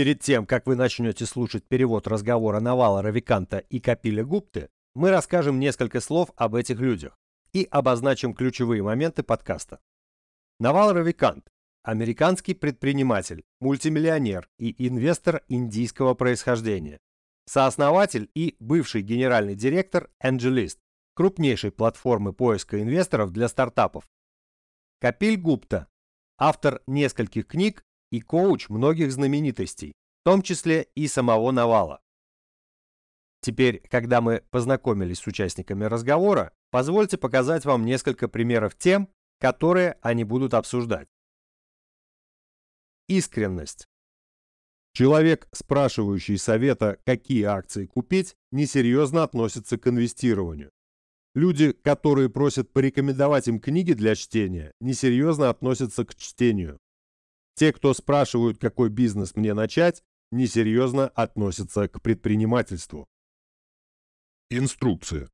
Перед тем, как вы начнете слушать перевод разговора Навала Равиканта и Капиля Гупты, мы расскажем несколько слов об этих людях и обозначим ключевые моменты подкаста. Навал Равикант – американский предприниматель, мультимиллионер и инвестор индийского происхождения, сооснователь и бывший генеральный директор Angelist, крупнейшей платформы поиска инвесторов для стартапов. Капиль Гупта – автор нескольких книг и коуч многих знаменитостей, в том числе и самого Навала. Теперь, когда мы познакомились с участниками разговора, позвольте показать вам несколько примеров тем, которые они будут обсуждать. Искренность. Человек, спрашивающий совета, какие акции купить, несерьезно относится к инвестированию. Люди, которые просят порекомендовать им книги для чтения, несерьезно относятся к чтению. Те, кто спрашивают, какой бизнес мне начать, несерьезно относятся к предпринимательству. Инструкция.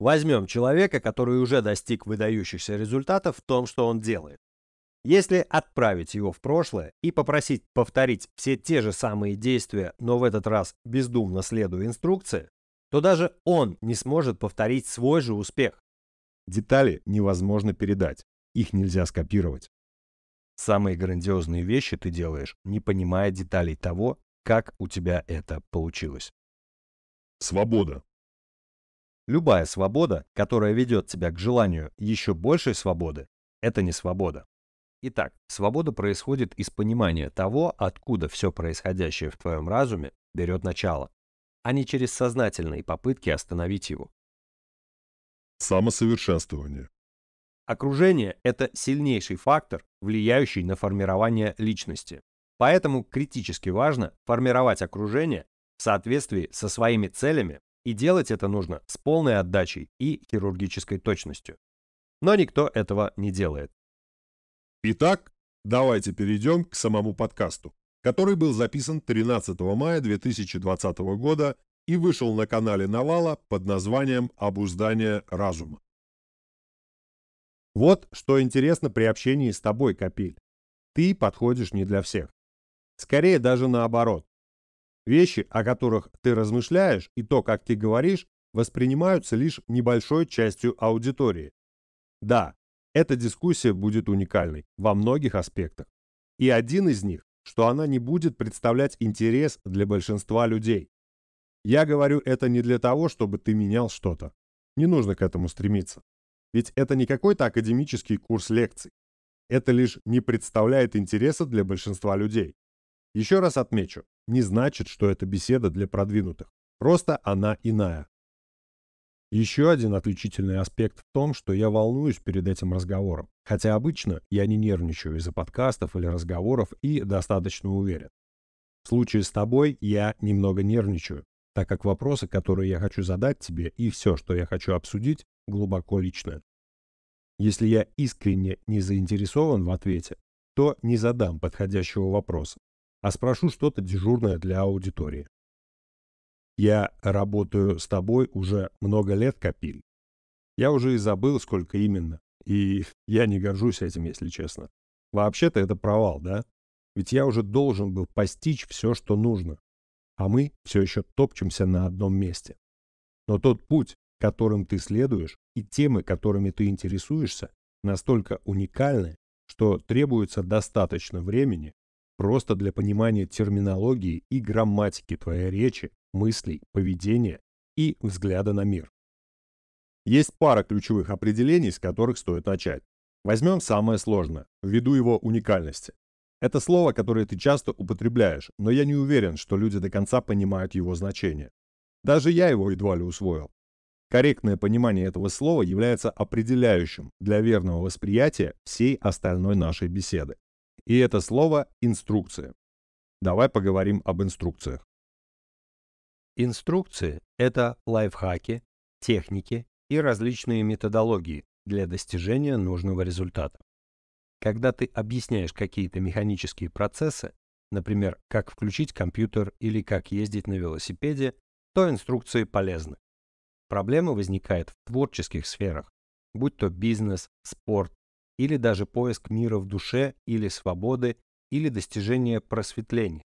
Возьмем человека, который уже достиг выдающихся результатов в том, что он делает. Если отправить его в прошлое и попросить повторить все те же самые действия, но в этот раз бездумно следуя инструкции, то даже он не сможет повторить свой же успех. Детали невозможно передать, их нельзя скопировать. Самые грандиозные вещи ты делаешь, не понимая деталей того, как у тебя это получилось. Свобода. Любая свобода, которая ведет тебя к желанию еще большей свободы, это не свобода. Итак, свобода происходит из понимания того, откуда все происходящее в твоем разуме берет начало, а не через сознательные попытки остановить его. Самосовершенствование. Окружение – это сильнейший фактор, влияющий на формирование личности. Поэтому критически важно формировать окружение в соответствии со своими целями, и делать это нужно с полной отдачей и хирургической точностью. Но никто этого не делает. Итак, давайте перейдем к самому подкасту, который был записан 13 мая 2020 года и вышел на канале Навала под названием «Обуздание разума». Вот что интересно при общении с тобой, Капель. Ты подходишь не для всех. Скорее даже наоборот. Вещи, о которых ты размышляешь, и то, как ты говоришь, воспринимаются лишь небольшой частью аудитории. Да, эта дискуссия будет уникальной во многих аспектах. И один из них, что она не будет представлять интерес для большинства людей. Я говорю это не для того, чтобы ты менял что-то. Не нужно к этому стремиться. Ведь это не какой-то академический курс лекций. Это лишь не представляет интереса для большинства людей. Еще раз отмечу, не значит, что это беседа для продвинутых. Просто она иная. Еще один отличительный аспект в том, что я волнуюсь перед этим разговором. Хотя обычно я не нервничаю из-за подкастов или разговоров и достаточно уверен. В случае с тобой я немного нервничаю, так как вопросы, которые я хочу задать тебе, и все, что я хочу обсудить, глубоко личное. Если я искренне не заинтересован в ответе, то не задам подходящего вопроса, а спрошу что-то дежурное для аудитории. Я работаю с тобой уже много лет, Капиль. Я уже и забыл, сколько именно, и я не горжусь этим, если честно. Вообще-то это провал, да? Ведь я уже должен был постичь все, что нужно. А мы все еще топчемся на одном месте. Но тот путь, которым ты следуешь, и темы, которыми ты интересуешься, настолько уникальны, что требуется достаточно времени просто для понимания терминологии и грамматики твоей речи, мыслей, поведения и взгляда на мир. Есть пара ключевых определений, с которых стоит начать. Возьмем самое сложное, ввиду его уникальности. Это слово, которое ты часто употребляешь, но я не уверен, что люди до конца понимают его значение. Даже я его едва ли усвоил. Корректное понимание этого слова является определяющим для верного восприятия всей остальной нашей беседы. И это слово «инструкция». Давай поговорим об инструкциях. Инструкции – это лайфхаки, техники и различные методологии для достижения нужного результата. Когда ты объясняешь какие-то механические процессы, например, как включить компьютер или как ездить на велосипеде, то инструкции полезны. Проблема возникает в творческих сферах, будь то бизнес, спорт или даже поиск мира в душе или свободы или достижение просветления.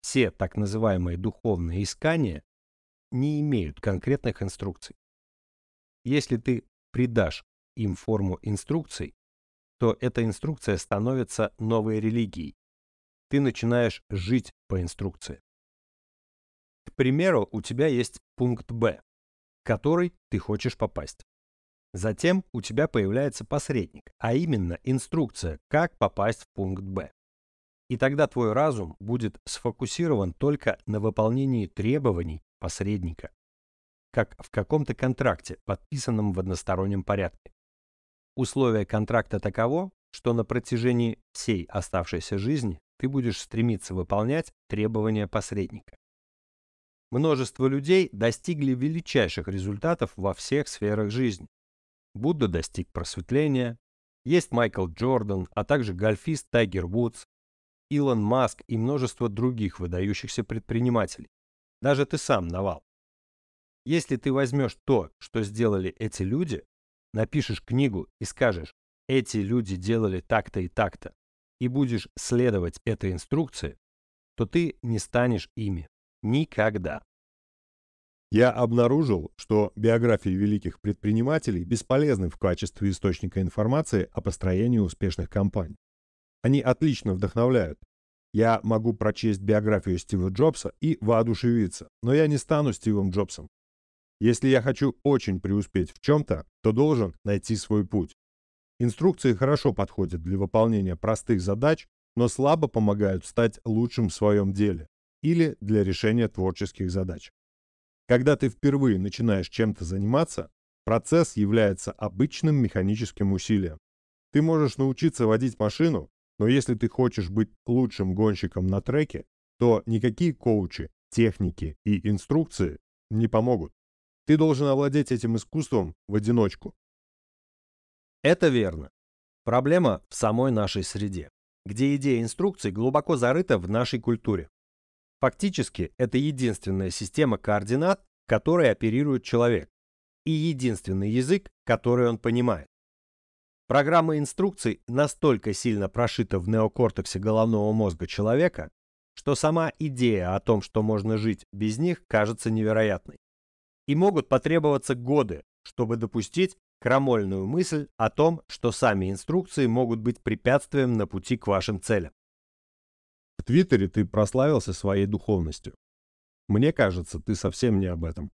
Все так называемые духовные искания не имеют конкретных инструкций. Если ты придашь им форму инструкций, то эта инструкция становится новой религией. Ты начинаешь жить по инструкции. К примеру, у тебя есть пункт Б который ты хочешь попасть. Затем у тебя появляется посредник, а именно инструкция, как попасть в пункт Б. И тогда твой разум будет сфокусирован только на выполнении требований посредника, как в каком-то контракте, подписанном в одностороннем порядке. Условие контракта таково, что на протяжении всей оставшейся жизни ты будешь стремиться выполнять требования посредника. Множество людей достигли величайших результатов во всех сферах жизни. Будда достиг просветления, есть Майкл Джордан, а также гольфист Тайгер Вудс, Илон Маск и множество других выдающихся предпринимателей. Даже ты сам, Навал. Если ты возьмешь то, что сделали эти люди, напишешь книгу и скажешь «эти люди делали так-то и так-то», и будешь следовать этой инструкции, то ты не станешь ими. Никогда. Я обнаружил, что биографии великих предпринимателей бесполезны в качестве источника информации о построении успешных компаний. Они отлично вдохновляют. Я могу прочесть биографию Стива Джобса и воодушевиться, но я не стану Стивом Джобсом. Если я хочу очень преуспеть в чем-то, то должен найти свой путь. Инструкции хорошо подходят для выполнения простых задач, но слабо помогают стать лучшим в своем деле или для решения творческих задач. Когда ты впервые начинаешь чем-то заниматься, процесс является обычным механическим усилием. Ты можешь научиться водить машину, но если ты хочешь быть лучшим гонщиком на треке, то никакие коучи, техники и инструкции не помогут. Ты должен овладеть этим искусством в одиночку. Это верно. Проблема в самой нашей среде, где идея инструкций глубоко зарыта в нашей культуре. Фактически, это единственная система координат, которой оперирует человек, и единственный язык, который он понимает. Программа инструкций настолько сильно прошита в неокортексе головного мозга человека, что сама идея о том, что можно жить без них, кажется невероятной. И могут потребоваться годы, чтобы допустить крамольную мысль о том, что сами инструкции могут быть препятствием на пути к вашим целям. Твиттере ты прославился своей духовностью. Мне кажется, ты совсем не об этом.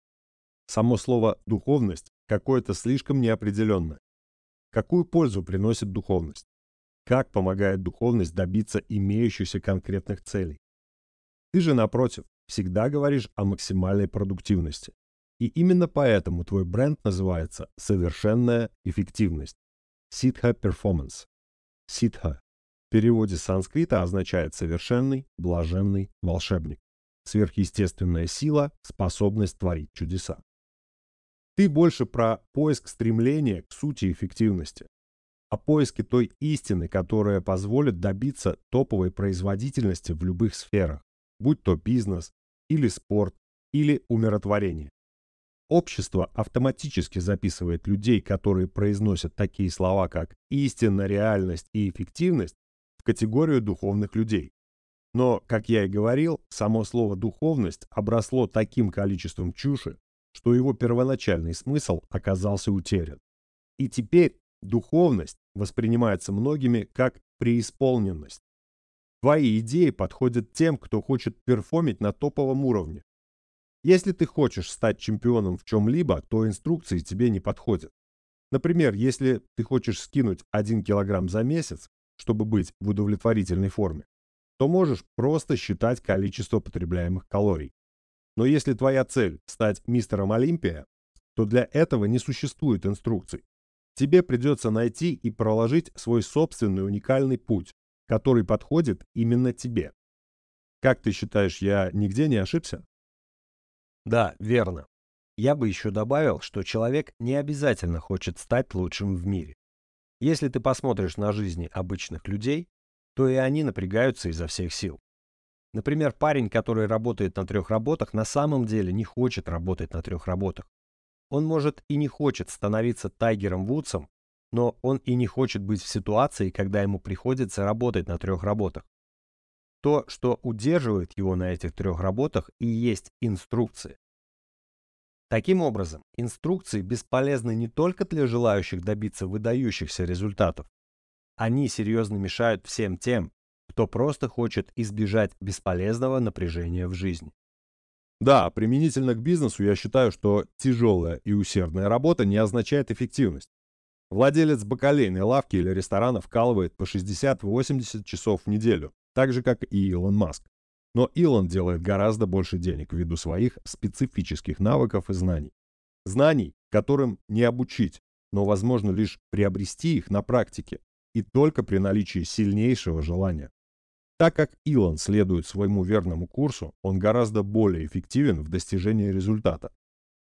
Само слово «духовность» какое-то слишком неопределенное. Какую пользу приносит духовность? Как помогает духовность добиться имеющихся конкретных целей? Ты же, напротив, всегда говоришь о максимальной продуктивности. И именно поэтому твой бренд называется «Совершенная эффективность» – Ситха Performance. Ситха в переводе с санскрита означает «совершенный, блаженный, волшебник». Сверхъестественная сила, способность творить чудеса. Ты больше про поиск стремления к сути эффективности, о поиске той истины, которая позволит добиться топовой производительности в любых сферах, будь то бизнес или спорт или умиротворение. Общество автоматически записывает людей, которые произносят такие слова, как истина, реальность и эффективность, категорию духовных людей. Но, как я и говорил, само слово «духовность» обросло таким количеством чуши, что его первоначальный смысл оказался утерян. И теперь духовность воспринимается многими как преисполненность. Твои идеи подходят тем, кто хочет перформить на топовом уровне. Если ты хочешь стать чемпионом в чем-либо, то инструкции тебе не подходят. Например, если ты хочешь скинуть 1 килограмм за месяц, чтобы быть в удовлетворительной форме, то можешь просто считать количество потребляемых калорий. Но если твоя цель – стать мистером Олимпия, то для этого не существует инструкций. Тебе придется найти и проложить свой собственный уникальный путь, который подходит именно тебе. Как ты считаешь, я нигде не ошибся? Да, верно. Я бы еще добавил, что человек не обязательно хочет стать лучшим в мире. Если ты посмотришь на жизни обычных людей, то и они напрягаются изо всех сил. Например, парень, который работает на трех работах, на самом деле не хочет работать на трех работах. Он, может, и не хочет становиться Тайгером Вудсом, но он и не хочет быть в ситуации, когда ему приходится работать на трех работах. То, что удерживает его на этих трех работах, и есть инструкции. Таким образом, инструкции бесполезны не только для желающих добиться выдающихся результатов. Они серьезно мешают всем тем, кто просто хочет избежать бесполезного напряжения в жизни. Да, применительно к бизнесу я считаю, что тяжелая и усердная работа не означает эффективность. Владелец бакалейной лавки или ресторана вкалывает по 60-80 часов в неделю, так же, как и Илон Маск. Но Илон делает гораздо больше денег ввиду своих специфических навыков и знаний. Знаний, которым не обучить, но возможно лишь приобрести их на практике и только при наличии сильнейшего желания. Так как Илон следует своему верному курсу, он гораздо более эффективен в достижении результата.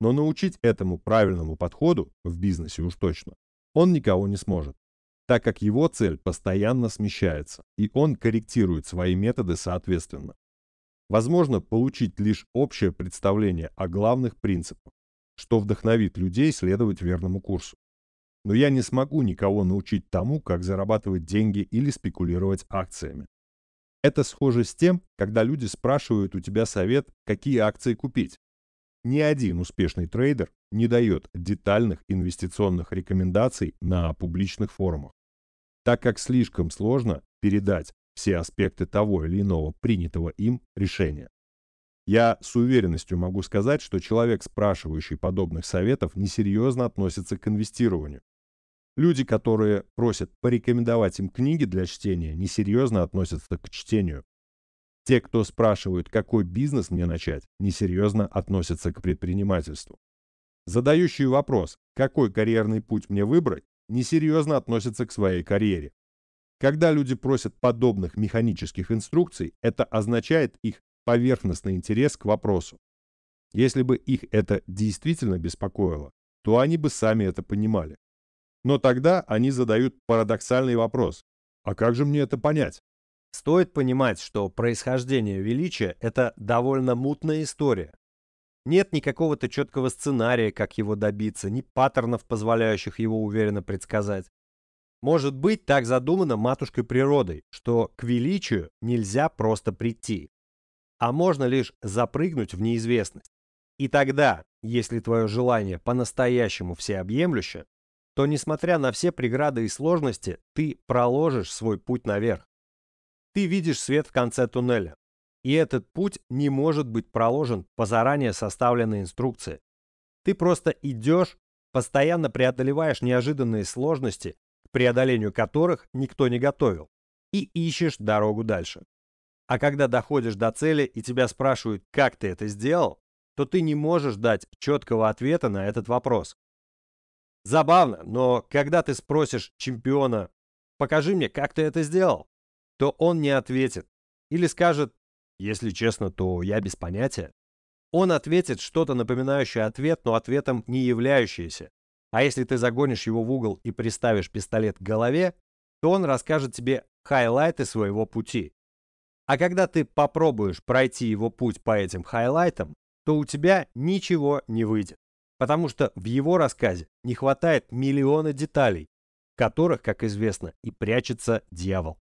Но научить этому правильному подходу, в бизнесе уж точно, он никого не сможет, так как его цель постоянно смещается, и он корректирует свои методы соответственно возможно получить лишь общее представление о главных принципах, что вдохновит людей следовать верному курсу. Но я не смогу никого научить тому, как зарабатывать деньги или спекулировать акциями. Это схоже с тем, когда люди спрашивают у тебя совет, какие акции купить. Ни один успешный трейдер не дает детальных инвестиционных рекомендаций на публичных форумах, так как слишком сложно передать все аспекты того или иного принятого им решения. Я с уверенностью могу сказать, что человек, спрашивающий подобных советов, несерьезно относится к инвестированию. Люди, которые просят порекомендовать им книги для чтения, несерьезно относятся к чтению. Те, кто спрашивают, какой бизнес мне начать, несерьезно относятся к предпринимательству. Задающий вопрос, какой карьерный путь мне выбрать, несерьезно относится к своей карьере. Когда люди просят подобных механических инструкций, это означает их поверхностный интерес к вопросу. Если бы их это действительно беспокоило, то они бы сами это понимали. Но тогда они задают парадоксальный вопрос. А как же мне это понять? Стоит понимать, что происхождение величия – это довольно мутная история. Нет никакого-то четкого сценария, как его добиться, ни паттернов, позволяющих его уверенно предсказать. Может быть, так задумано матушкой природой, что к величию нельзя просто прийти, а можно лишь запрыгнуть в неизвестность. И тогда, если твое желание по-настоящему всеобъемлюще, то, несмотря на все преграды и сложности, ты проложишь свой путь наверх. Ты видишь свет в конце туннеля, и этот путь не может быть проложен по заранее составленной инструкции. Ты просто идешь, постоянно преодолеваешь неожиданные сложности преодолению которых никто не готовил, и ищешь дорогу дальше. А когда доходишь до цели и тебя спрашивают, как ты это сделал, то ты не можешь дать четкого ответа на этот вопрос. Забавно, но когда ты спросишь чемпиона, покажи мне, как ты это сделал, то он не ответит. Или скажет, если честно, то я без понятия. Он ответит что-то напоминающее ответ, но ответом не являющееся. А если ты загонишь его в угол и приставишь пистолет к голове, то он расскажет тебе хайлайты своего пути. А когда ты попробуешь пройти его путь по этим хайлайтам, то у тебя ничего не выйдет, потому что в его рассказе не хватает миллиона деталей, в которых, как известно, и прячется дьявол.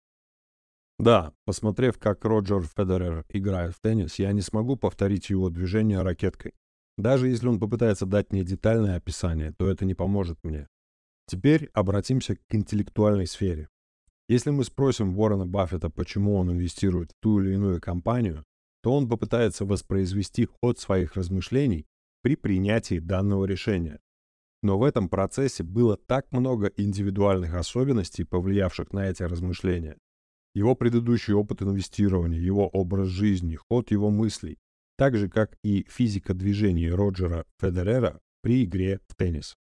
Да, посмотрев, как Роджер Федерер играет в теннис, я не смогу повторить его движение ракеткой. Даже если он попытается дать мне детальное описание, то это не поможет мне. Теперь обратимся к интеллектуальной сфере. Если мы спросим Уоррена Баффета, почему он инвестирует в ту или иную компанию, то он попытается воспроизвести ход своих размышлений при принятии данного решения. Но в этом процессе было так много индивидуальных особенностей, повлиявших на эти размышления. Его предыдущий опыт инвестирования, его образ жизни, ход его мыслей, так же как и физика движений Роджера Федерера при игре в теннис.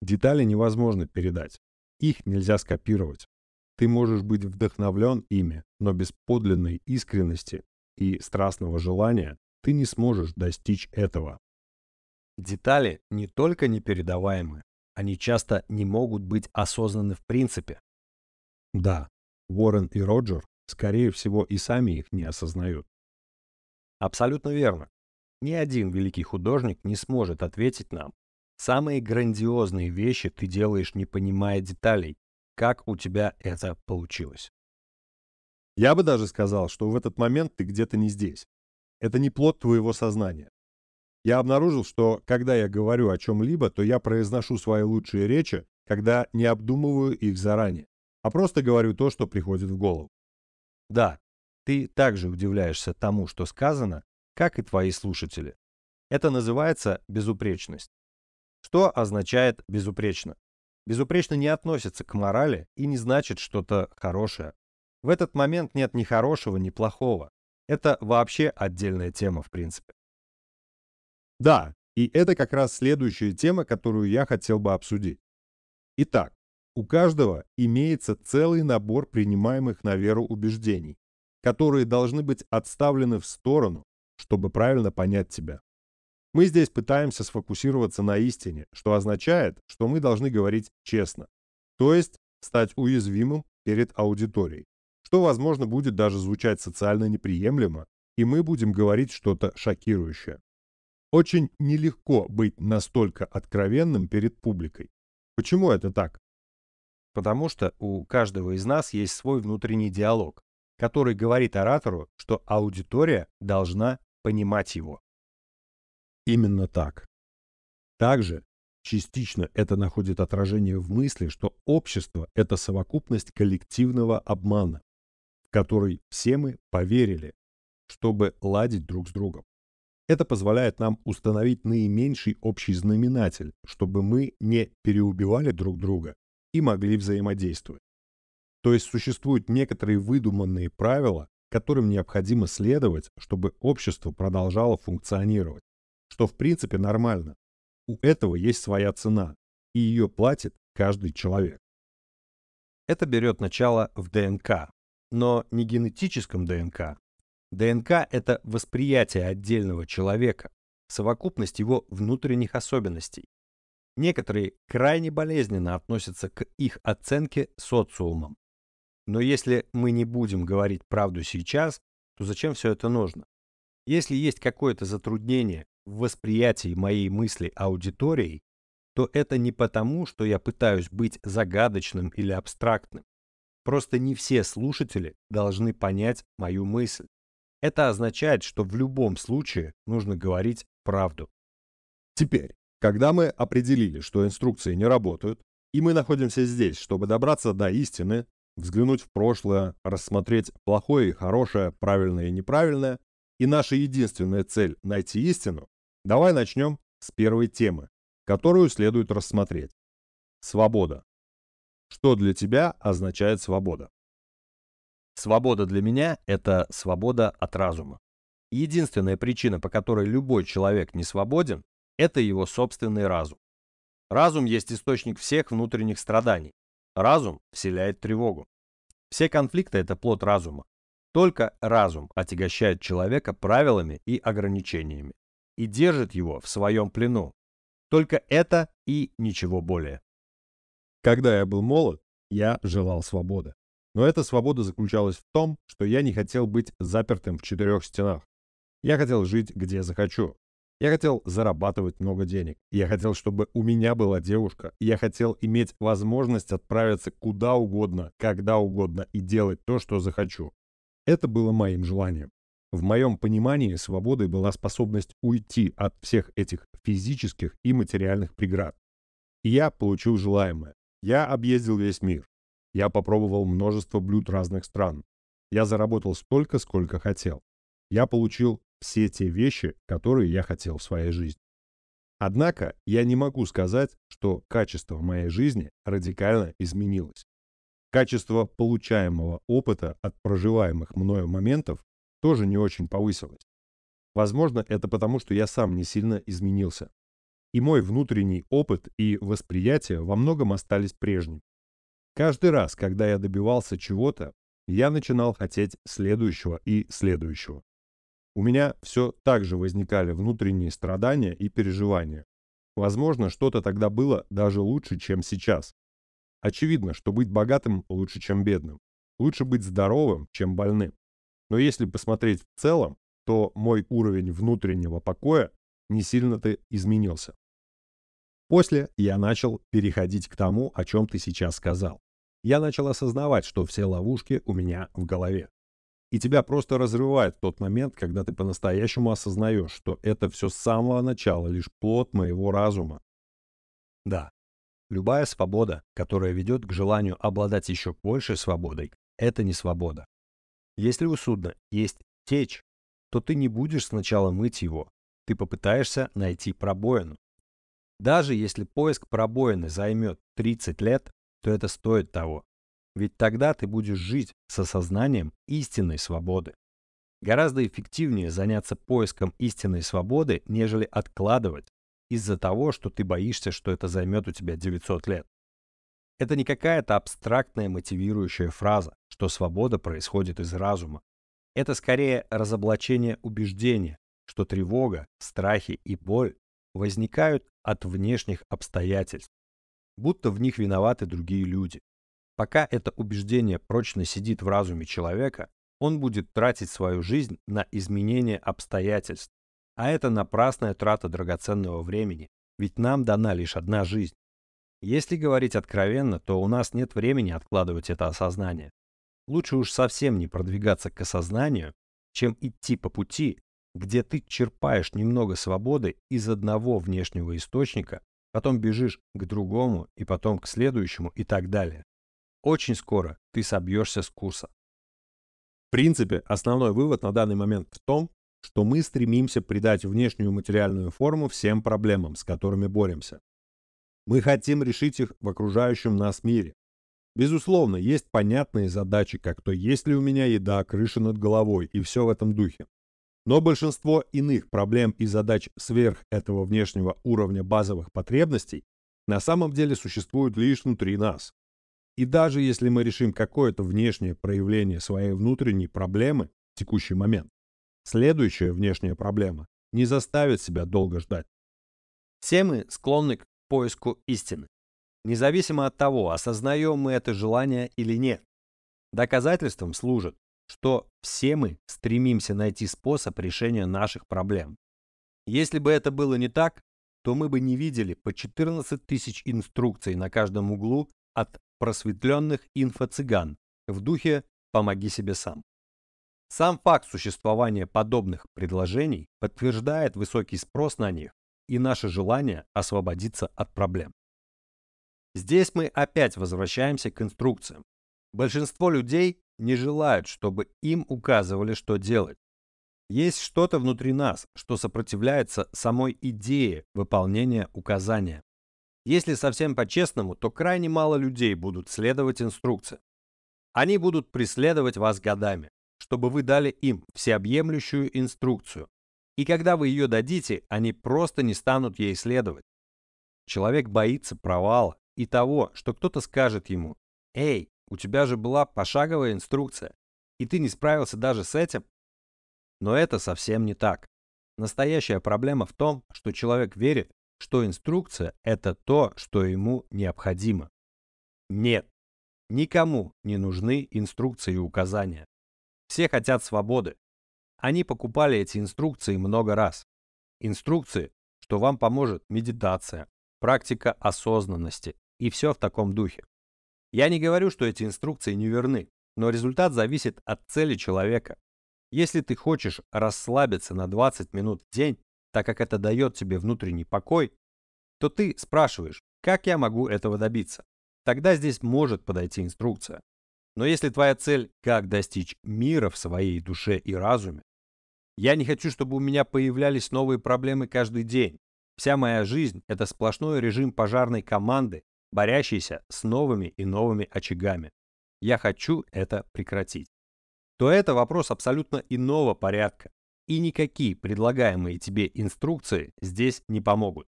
Детали невозможно передать, их нельзя скопировать. Ты можешь быть вдохновлен ими, но без подлинной искренности и страстного желания ты не сможешь достичь этого. Детали не только непередаваемы, они часто не могут быть осознаны в принципе. Да, Уоррен и Роджер, скорее всего, и сами их не осознают. Абсолютно верно. Ни один великий художник не сможет ответить нам. Самые грандиозные вещи ты делаешь, не понимая деталей. Как у тебя это получилось? Я бы даже сказал, что в этот момент ты где-то не здесь. Это не плод твоего сознания. Я обнаружил, что когда я говорю о чем-либо, то я произношу свои лучшие речи, когда не обдумываю их заранее, а просто говорю то, что приходит в голову. Да, ты также удивляешься тому, что сказано, как и твои слушатели. Это называется безупречность. Что означает безупречно? Безупречно не относится к морали и не значит что-то хорошее. В этот момент нет ни хорошего, ни плохого. Это вообще отдельная тема, в принципе. Да, и это как раз следующая тема, которую я хотел бы обсудить. Итак, у каждого имеется целый набор принимаемых на веру убеждений, которые должны быть отставлены в сторону, чтобы правильно понять тебя. Мы здесь пытаемся сфокусироваться на истине, что означает, что мы должны говорить честно, то есть стать уязвимым перед аудиторией, что, возможно, будет даже звучать социально неприемлемо, и мы будем говорить что-то шокирующее. Очень нелегко быть настолько откровенным перед публикой. Почему это так? Потому что у каждого из нас есть свой внутренний диалог, который говорит оратору, что аудитория должна понимать его. Именно так. Также частично это находит отражение в мысли, что общество – это совокупность коллективного обмана, в который все мы поверили, чтобы ладить друг с другом. Это позволяет нам установить наименьший общий знаменатель, чтобы мы не переубивали друг друга и могли взаимодействовать. То есть существуют некоторые выдуманные правила, которым необходимо следовать, чтобы общество продолжало функционировать, что в принципе нормально. У этого есть своя цена, и ее платит каждый человек. Это берет начало в ДНК, но не генетическом ДНК. ДНК – это восприятие отдельного человека, совокупность его внутренних особенностей. Некоторые крайне болезненно относятся к их оценке социумом. Но если мы не будем говорить правду сейчас, то зачем все это нужно? Если есть какое-то затруднение в восприятии моей мысли аудиторией, то это не потому, что я пытаюсь быть загадочным или абстрактным. Просто не все слушатели должны понять мою мысль. Это означает, что в любом случае нужно говорить правду. Теперь, когда мы определили, что инструкции не работают, и мы находимся здесь, чтобы добраться до истины, взглянуть в прошлое, рассмотреть плохое и хорошее, правильное и неправильное, и наша единственная цель – найти истину, давай начнем с первой темы, которую следует рассмотреть. Свобода. Что для тебя означает свобода? Свобода для меня – это свобода от разума. Единственная причина, по которой любой человек не свободен, это его собственный разум. Разум есть источник всех внутренних страданий, Разум вселяет тревогу. Все конфликты – это плод разума. Только разум отягощает человека правилами и ограничениями и держит его в своем плену. Только это и ничего более. Когда я был молод, я желал свободы. Но эта свобода заключалась в том, что я не хотел быть запертым в четырех стенах. Я хотел жить, где захочу, я хотел зарабатывать много денег. Я хотел, чтобы у меня была девушка. Я хотел иметь возможность отправиться куда угодно, когда угодно и делать то, что захочу. Это было моим желанием. В моем понимании свободой была способность уйти от всех этих физических и материальных преград. я получил желаемое. Я объездил весь мир. Я попробовал множество блюд разных стран. Я заработал столько, сколько хотел. Я получил все те вещи, которые я хотел в своей жизни. Однако я не могу сказать, что качество моей жизни радикально изменилось. Качество получаемого опыта от проживаемых мною моментов тоже не очень повысилось. Возможно, это потому, что я сам не сильно изменился. И мой внутренний опыт и восприятие во многом остались прежними. Каждый раз, когда я добивался чего-то, я начинал хотеть следующего и следующего. У меня все так же возникали внутренние страдания и переживания. Возможно, что-то тогда было даже лучше, чем сейчас. Очевидно, что быть богатым лучше, чем бедным. Лучше быть здоровым, чем больным. Но если посмотреть в целом, то мой уровень внутреннего покоя не сильно-то изменился. После я начал переходить к тому, о чем ты сейчас сказал. Я начал осознавать, что все ловушки у меня в голове. И тебя просто разрывает в тот момент, когда ты по-настоящему осознаешь, что это все с самого начала лишь плод моего разума. Да, любая свобода, которая ведет к желанию обладать еще большей свободой, это не свобода. Если у судна есть течь, то ты не будешь сначала мыть его, ты попытаешься найти пробоину. Даже если поиск пробоины займет 30 лет, то это стоит того. Ведь тогда ты будешь жить с осознанием истинной свободы. Гораздо эффективнее заняться поиском истинной свободы, нежели откладывать из-за того, что ты боишься, что это займет у тебя 900 лет. Это не какая-то абстрактная мотивирующая фраза, что свобода происходит из разума. Это скорее разоблачение убеждения, что тревога, страхи и боль возникают от внешних обстоятельств, будто в них виноваты другие люди. Пока это убеждение прочно сидит в разуме человека, он будет тратить свою жизнь на изменение обстоятельств. А это напрасная трата драгоценного времени, ведь нам дана лишь одна жизнь. Если говорить откровенно, то у нас нет времени откладывать это осознание. Лучше уж совсем не продвигаться к осознанию, чем идти по пути, где ты черпаешь немного свободы из одного внешнего источника, потом бежишь к другому и потом к следующему и так далее. Очень скоро ты собьешься с курса. В принципе, основной вывод на данный момент в том, что мы стремимся придать внешнюю материальную форму всем проблемам, с которыми боремся. Мы хотим решить их в окружающем нас мире. Безусловно, есть понятные задачи, как то есть ли у меня еда, крыша над головой и все в этом духе. Но большинство иных проблем и задач сверх этого внешнего уровня базовых потребностей на самом деле существуют лишь внутри нас. И даже если мы решим какое-то внешнее проявление своей внутренней проблемы в текущий момент, следующая внешняя проблема не заставит себя долго ждать. Все мы склонны к поиску истины, независимо от того, осознаем мы это желание или нет. Доказательством служит, что все мы стремимся найти способ решения наших проблем. Если бы это было не так, то мы бы не видели по 14 тысяч инструкций на каждом углу от просветленных инфо-цыган в духе «помоги себе сам». Сам факт существования подобных предложений подтверждает высокий спрос на них и наше желание освободиться от проблем. Здесь мы опять возвращаемся к инструкциям. Большинство людей не желают, чтобы им указывали, что делать. Есть что-то внутри нас, что сопротивляется самой идее выполнения указания. Если совсем по-честному, то крайне мало людей будут следовать инструкциям. Они будут преследовать вас годами, чтобы вы дали им всеобъемлющую инструкцию. И когда вы ее дадите, они просто не станут ей следовать. Человек боится провала и того, что кто-то скажет ему, «Эй, у тебя же была пошаговая инструкция, и ты не справился даже с этим». Но это совсем не так. Настоящая проблема в том, что человек верит, что инструкция – это то, что ему необходимо. Нет, никому не нужны инструкции и указания. Все хотят свободы. Они покупали эти инструкции много раз. Инструкции, что вам поможет медитация, практика осознанности и все в таком духе. Я не говорю, что эти инструкции не верны, но результат зависит от цели человека. Если ты хочешь расслабиться на 20 минут в день, так как это дает тебе внутренний покой, то ты спрашиваешь, как я могу этого добиться? Тогда здесь может подойти инструкция. Но если твоя цель – как достичь мира в своей душе и разуме, я не хочу, чтобы у меня появлялись новые проблемы каждый день. Вся моя жизнь – это сплошной режим пожарной команды, борящейся с новыми и новыми очагами. Я хочу это прекратить. То это вопрос абсолютно иного порядка и никакие предлагаемые тебе инструкции здесь не помогут.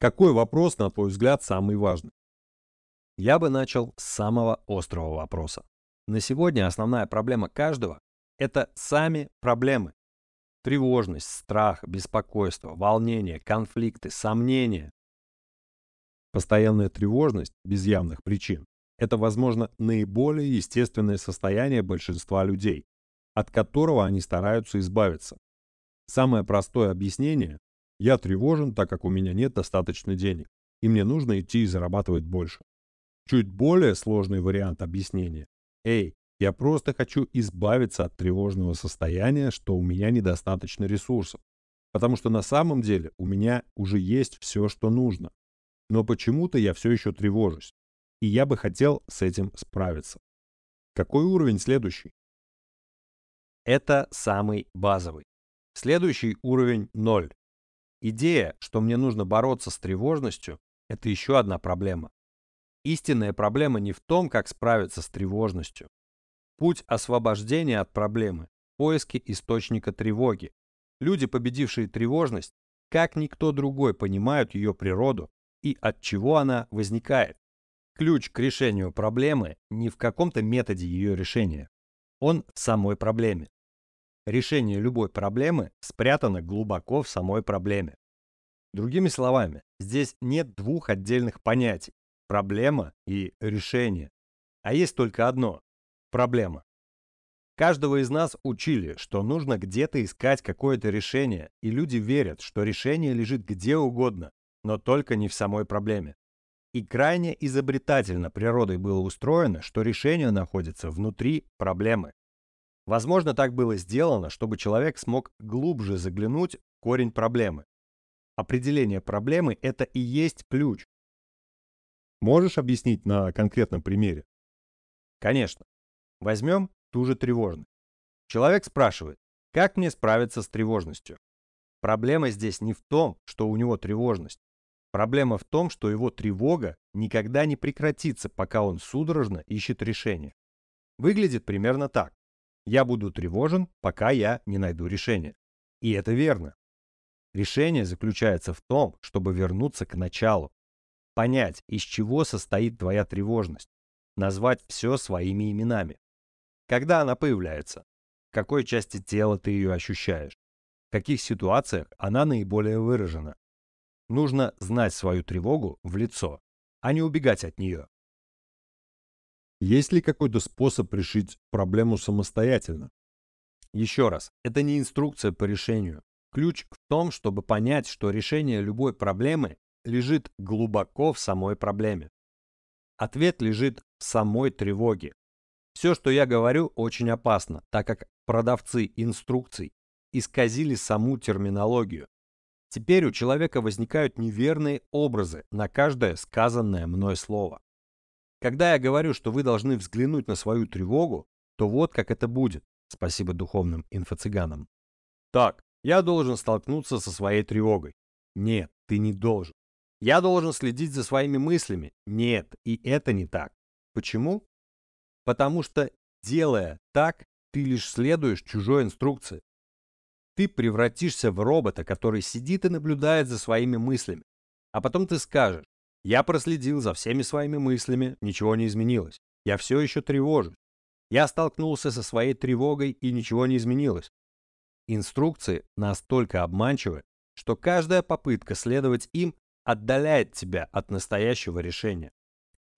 Какой вопрос, на твой взгляд, самый важный? Я бы начал с самого острого вопроса. На сегодня основная проблема каждого – это сами проблемы. Тревожность, страх, беспокойство, волнение, конфликты, сомнения. Постоянная тревожность без явных причин – это, возможно, наиболее естественное состояние большинства людей от которого они стараются избавиться. Самое простое объяснение – я тревожен, так как у меня нет достаточно денег, и мне нужно идти и зарабатывать больше. Чуть более сложный вариант объяснения – «Эй, я просто хочу избавиться от тревожного состояния, что у меня недостаточно ресурсов, потому что на самом деле у меня уже есть все, что нужно. Но почему-то я все еще тревожусь, и я бы хотел с этим справиться». Какой уровень следующий? Это самый базовый. Следующий уровень – ноль. Идея, что мне нужно бороться с тревожностью, это еще одна проблема. Истинная проблема не в том, как справиться с тревожностью. Путь освобождения от проблемы – поиски источника тревоги. Люди, победившие тревожность, как никто другой понимают ее природу и от чего она возникает. Ключ к решению проблемы не в каком-то методе ее решения. Он в самой проблеме. Решение любой проблемы спрятано глубоко в самой проблеме. Другими словами, здесь нет двух отдельных понятий – проблема и решение. А есть только одно – проблема. Каждого из нас учили, что нужно где-то искать какое-то решение, и люди верят, что решение лежит где угодно, но только не в самой проблеме. И крайне изобретательно природой было устроено, что решение находится внутри проблемы. Возможно, так было сделано, чтобы человек смог глубже заглянуть в корень проблемы. Определение проблемы – это и есть ключ. Можешь объяснить на конкретном примере? Конечно. Возьмем ту же тревожность. Человек спрашивает, как мне справиться с тревожностью? Проблема здесь не в том, что у него тревожность. Проблема в том, что его тревога никогда не прекратится, пока он судорожно ищет решение. Выглядит примерно так. Я буду тревожен, пока я не найду решение. И это верно. Решение заключается в том, чтобы вернуться к началу. Понять, из чего состоит твоя тревожность. Назвать все своими именами. Когда она появляется? В какой части тела ты ее ощущаешь? В каких ситуациях она наиболее выражена? Нужно знать свою тревогу в лицо, а не убегать от нее. Есть ли какой-то способ решить проблему самостоятельно? Еще раз, это не инструкция по решению. Ключ в том, чтобы понять, что решение любой проблемы лежит глубоко в самой проблеме. Ответ лежит в самой тревоге. Все, что я говорю, очень опасно, так как продавцы инструкций исказили саму терминологию. Теперь у человека возникают неверные образы на каждое сказанное мной слово. Когда я говорю, что вы должны взглянуть на свою тревогу, то вот как это будет. Спасибо духовным инфо-цыганам. Так, я должен столкнуться со своей тревогой. Нет, ты не должен. Я должен следить за своими мыслями. Нет, и это не так. Почему? Потому что, делая так, ты лишь следуешь чужой инструкции. Ты превратишься в робота, который сидит и наблюдает за своими мыслями. А потом ты скажешь, я проследил за всеми своими мыслями, ничего не изменилось. Я все еще тревожусь. Я столкнулся со своей тревогой, и ничего не изменилось. Инструкции настолько обманчивы, что каждая попытка следовать им отдаляет тебя от настоящего решения.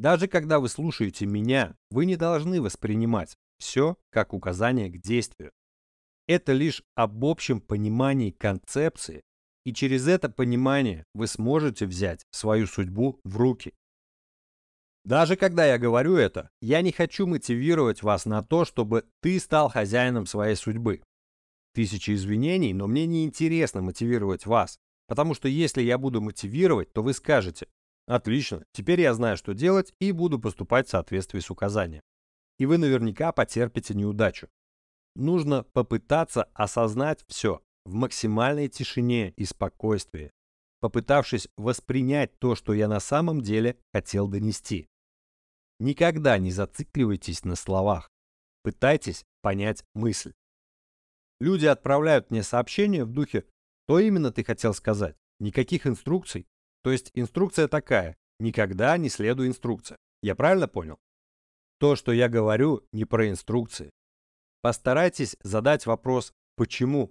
Даже когда вы слушаете меня, вы не должны воспринимать все как указание к действию. Это лишь об общем понимании концепции и через это понимание вы сможете взять свою судьбу в руки. Даже когда я говорю это, я не хочу мотивировать вас на то, чтобы ты стал хозяином своей судьбы. Тысячи извинений, но мне не интересно мотивировать вас, потому что если я буду мотивировать, то вы скажете «Отлично, теперь я знаю, что делать и буду поступать в соответствии с указанием». И вы наверняка потерпите неудачу. Нужно попытаться осознать все, в максимальной тишине и спокойствии, попытавшись воспринять то, что я на самом деле хотел донести. Никогда не зацикливайтесь на словах. Пытайтесь понять мысль. Люди отправляют мне сообщения в духе «Что именно ты хотел сказать?» Никаких инструкций. То есть инструкция такая «Никогда не следуй инструкции». Я правильно понял? То, что я говорю, не про инструкции. Постарайтесь задать вопрос «Почему?»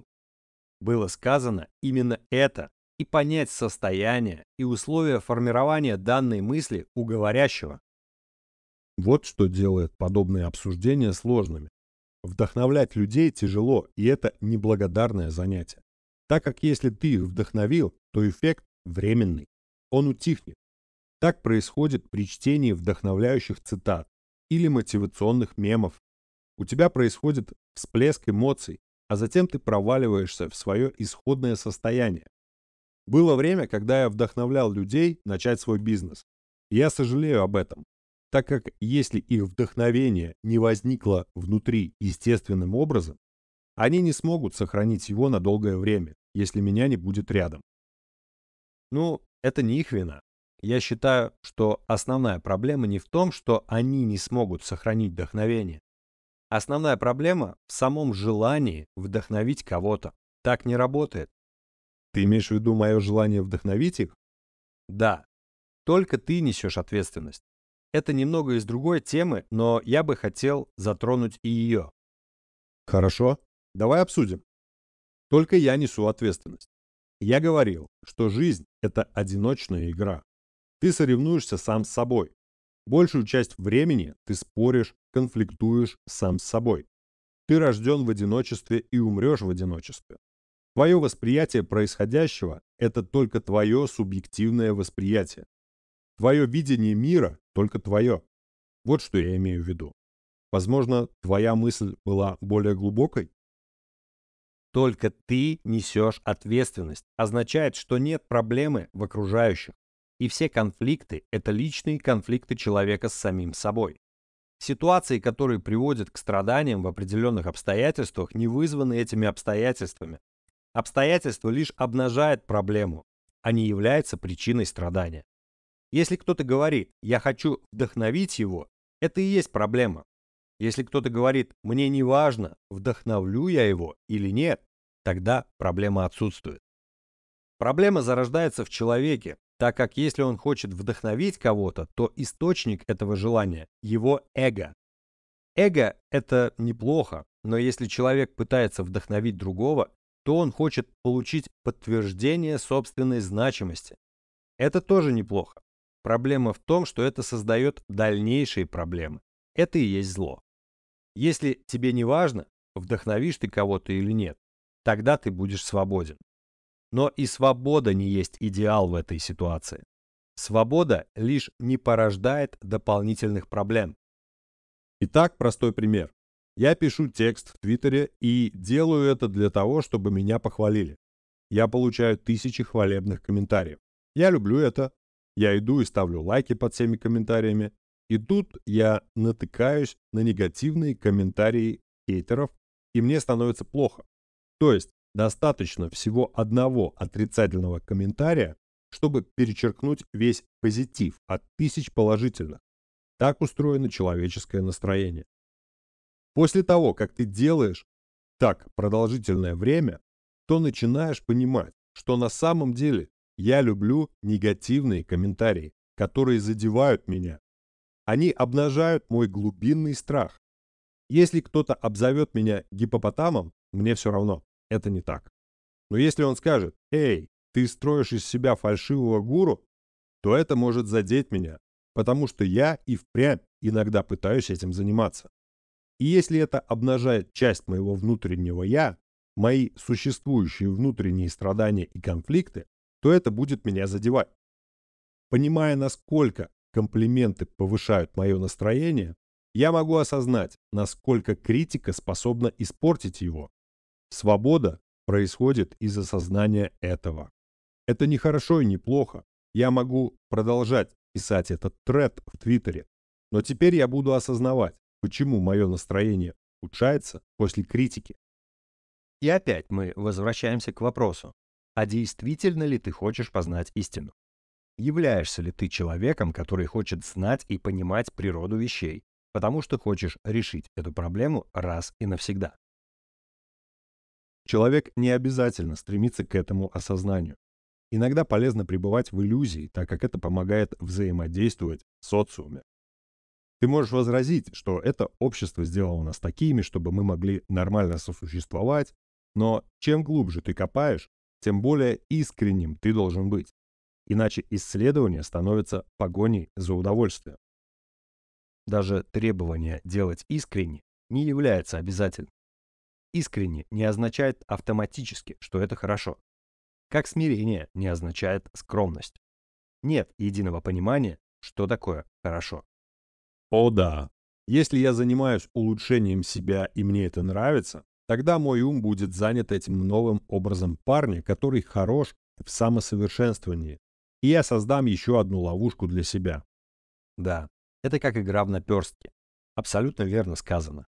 было сказано именно это, и понять состояние и условия формирования данной мысли у говорящего. Вот что делает подобные обсуждения сложными. Вдохновлять людей тяжело, и это неблагодарное занятие. Так как если ты их вдохновил, то эффект временный, он утихнет. Так происходит при чтении вдохновляющих цитат или мотивационных мемов. У тебя происходит всплеск эмоций, а затем ты проваливаешься в свое исходное состояние. Было время, когда я вдохновлял людей начать свой бизнес. Я сожалею об этом, так как если их вдохновение не возникло внутри естественным образом, они не смогут сохранить его на долгое время, если меня не будет рядом. Ну, это не их вина. Я считаю, что основная проблема не в том, что они не смогут сохранить вдохновение, Основная проблема в самом желании вдохновить кого-то. Так не работает. Ты имеешь в виду мое желание вдохновить их? Да. Только ты несешь ответственность. Это немного из другой темы, но я бы хотел затронуть и ее. Хорошо, давай обсудим. Только я несу ответственность. Я говорил, что жизнь – это одиночная игра. Ты соревнуешься сам с собой. Большую часть времени ты споришь, конфликтуешь сам с собой. Ты рожден в одиночестве и умрешь в одиночестве. Твое восприятие происходящего – это только твое субъективное восприятие. Твое видение мира – только твое. Вот что я имею в виду. Возможно, твоя мысль была более глубокой? Только ты несешь ответственность. Означает, что нет проблемы в окружающих. И все конфликты – это личные конфликты человека с самим собой. Ситуации, которые приводят к страданиям в определенных обстоятельствах, не вызваны этими обстоятельствами. Обстоятельства лишь обнажают проблему, а не являются причиной страдания. Если кто-то говорит «я хочу вдохновить его», это и есть проблема. Если кто-то говорит «мне не важно, вдохновлю я его или нет», тогда проблема отсутствует. Проблема зарождается в человеке, так как если он хочет вдохновить кого-то, то источник этого желания – его эго. Эго – это неплохо, но если человек пытается вдохновить другого, то он хочет получить подтверждение собственной значимости. Это тоже неплохо. Проблема в том, что это создает дальнейшие проблемы. Это и есть зло. Если тебе не важно, вдохновишь ты кого-то или нет, тогда ты будешь свободен. Но и свобода не есть идеал в этой ситуации. Свобода лишь не порождает дополнительных проблем. Итак, простой пример. Я пишу текст в Твиттере и делаю это для того, чтобы меня похвалили. Я получаю тысячи хвалебных комментариев. Я люблю это. Я иду и ставлю лайки под всеми комментариями. И тут я натыкаюсь на негативные комментарии хейтеров, и мне становится плохо. То есть Достаточно всего одного отрицательного комментария, чтобы перечеркнуть весь позитив от тысяч положительных. Так устроено человеческое настроение. После того, как ты делаешь так продолжительное время, то начинаешь понимать, что на самом деле я люблю негативные комментарии, которые задевают меня. Они обнажают мой глубинный страх. Если кто-то обзовет меня гипопотамом, мне все равно это не так. Но если он скажет «Эй, ты строишь из себя фальшивого гуру», то это может задеть меня, потому что я и впрямь иногда пытаюсь этим заниматься. И если это обнажает часть моего внутреннего «я», мои существующие внутренние страдания и конфликты, то это будет меня задевать. Понимая, насколько комплименты повышают мое настроение, я могу осознать, насколько критика способна испортить его Свобода происходит из осознания этого. Это не хорошо и не плохо. Я могу продолжать писать этот тред в Твиттере, но теперь я буду осознавать, почему мое настроение улучшается после критики. И опять мы возвращаемся к вопросу, а действительно ли ты хочешь познать истину? Являешься ли ты человеком, который хочет знать и понимать природу вещей, потому что хочешь решить эту проблему раз и навсегда? Человек не обязательно стремится к этому осознанию. Иногда полезно пребывать в иллюзии, так как это помогает взаимодействовать с социуме. Ты можешь возразить, что это общество сделало нас такими, чтобы мы могли нормально сосуществовать, но чем глубже ты копаешь, тем более искренним ты должен быть. Иначе исследование становится погоней за удовольствием. Даже требование делать искренне не является обязательным. Искренне не означает автоматически, что это хорошо. Как смирение не означает скромность. Нет единого понимания, что такое хорошо. О да, если я занимаюсь улучшением себя и мне это нравится, тогда мой ум будет занят этим новым образом парня, который хорош в самосовершенствовании, и я создам еще одну ловушку для себя. Да, это как игра в наперстки. Абсолютно верно сказано.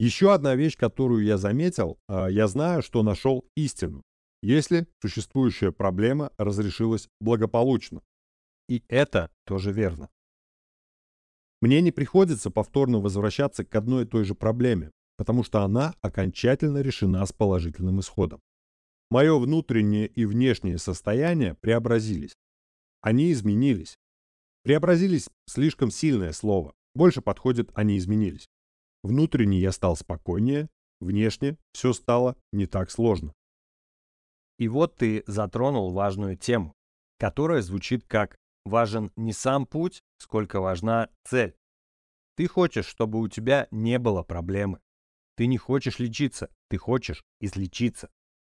Еще одна вещь, которую я заметил, а, я знаю, что нашел истину, если существующая проблема разрешилась благополучно. И это тоже верно. Мне не приходится повторно возвращаться к одной и той же проблеме, потому что она окончательно решена с положительным исходом. Мое внутреннее и внешнее состояние преобразились. Они изменились. Преобразились слишком сильное слово. Больше подходит «они изменились». Внутренне я стал спокойнее, внешне все стало не так сложно. И вот ты затронул важную тему, которая звучит как «важен не сам путь, сколько важна цель». Ты хочешь, чтобы у тебя не было проблемы. Ты не хочешь лечиться, ты хочешь излечиться.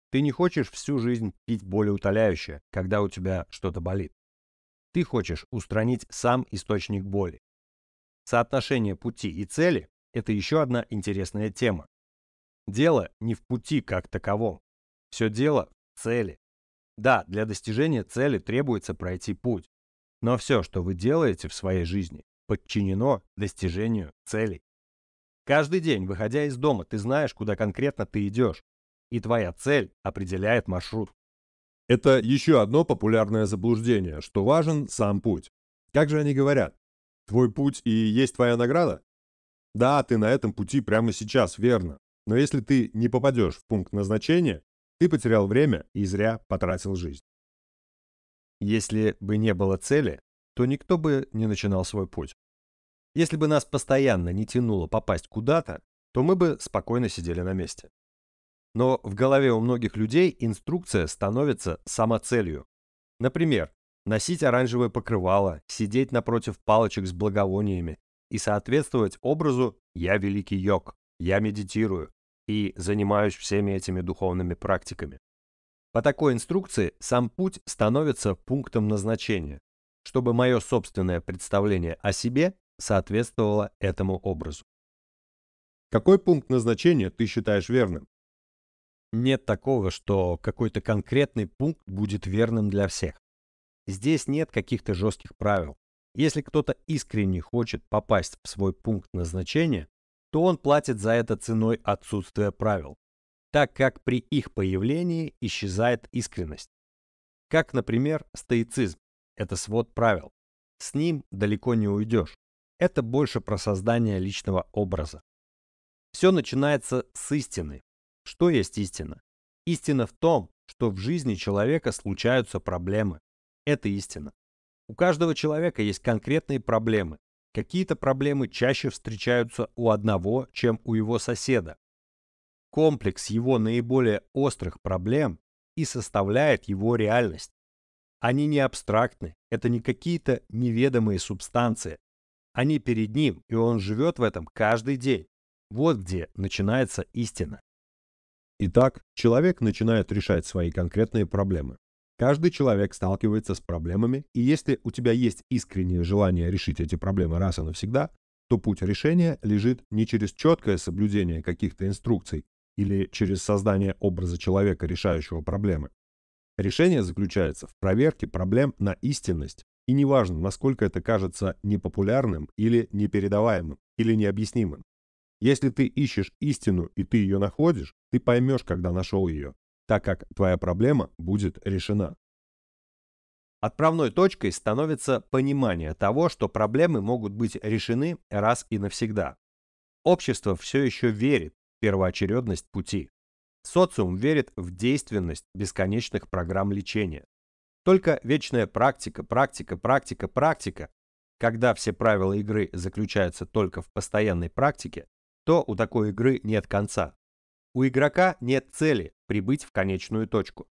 Ты не хочешь всю жизнь пить болеутоляющее, когда у тебя что-то болит. Ты хочешь устранить сам источник боли. Соотношение пути и цели это еще одна интересная тема. Дело не в пути как таковом. Все дело в цели. Да, для достижения цели требуется пройти путь. Но все, что вы делаете в своей жизни, подчинено достижению целей. Каждый день, выходя из дома, ты знаешь, куда конкретно ты идешь, и твоя цель определяет маршрут. Это еще одно популярное заблуждение, что важен сам путь. Как же они говорят? Твой путь и есть твоя награда? Да, ты на этом пути прямо сейчас, верно. Но если ты не попадешь в пункт назначения, ты потерял время и зря потратил жизнь. Если бы не было цели, то никто бы не начинал свой путь. Если бы нас постоянно не тянуло попасть куда-то, то мы бы спокойно сидели на месте. Но в голове у многих людей инструкция становится самоцелью. Например, носить оранжевое покрывало, сидеть напротив палочек с благовониями, и соответствовать образу «я великий йог», «я медитирую» и занимаюсь всеми этими духовными практиками. По такой инструкции сам путь становится пунктом назначения, чтобы мое собственное представление о себе соответствовало этому образу. Какой пункт назначения ты считаешь верным? Нет такого, что какой-то конкретный пункт будет верным для всех. Здесь нет каких-то жестких правил. Если кто-то искренне хочет попасть в свой пункт назначения, то он платит за это ценой отсутствия правил, так как при их появлении исчезает искренность. Как, например, стоицизм – это свод правил. С ним далеко не уйдешь. Это больше про создание личного образа. Все начинается с истины. Что есть истина? Истина в том, что в жизни человека случаются проблемы. Это истина. У каждого человека есть конкретные проблемы. Какие-то проблемы чаще встречаются у одного, чем у его соседа. Комплекс его наиболее острых проблем и составляет его реальность. Они не абстрактны, это не какие-то неведомые субстанции. Они перед ним, и он живет в этом каждый день. Вот где начинается истина. Итак, человек начинает решать свои конкретные проблемы. Каждый человек сталкивается с проблемами, и если у тебя есть искреннее желание решить эти проблемы раз и навсегда, то путь решения лежит не через четкое соблюдение каких-то инструкций или через создание образа человека, решающего проблемы. Решение заключается в проверке проблем на истинность, и неважно, насколько это кажется непопулярным или непередаваемым, или необъяснимым. Если ты ищешь истину и ты ее находишь, ты поймешь, когда нашел ее, так как твоя проблема будет решена. Отправной точкой становится понимание того, что проблемы могут быть решены раз и навсегда. Общество все еще верит в первоочередность пути. Социум верит в действенность бесконечных программ лечения. Только вечная практика, практика, практика, практика, когда все правила игры заключаются только в постоянной практике, то у такой игры нет конца. У игрока нет цели прибыть в конечную точку.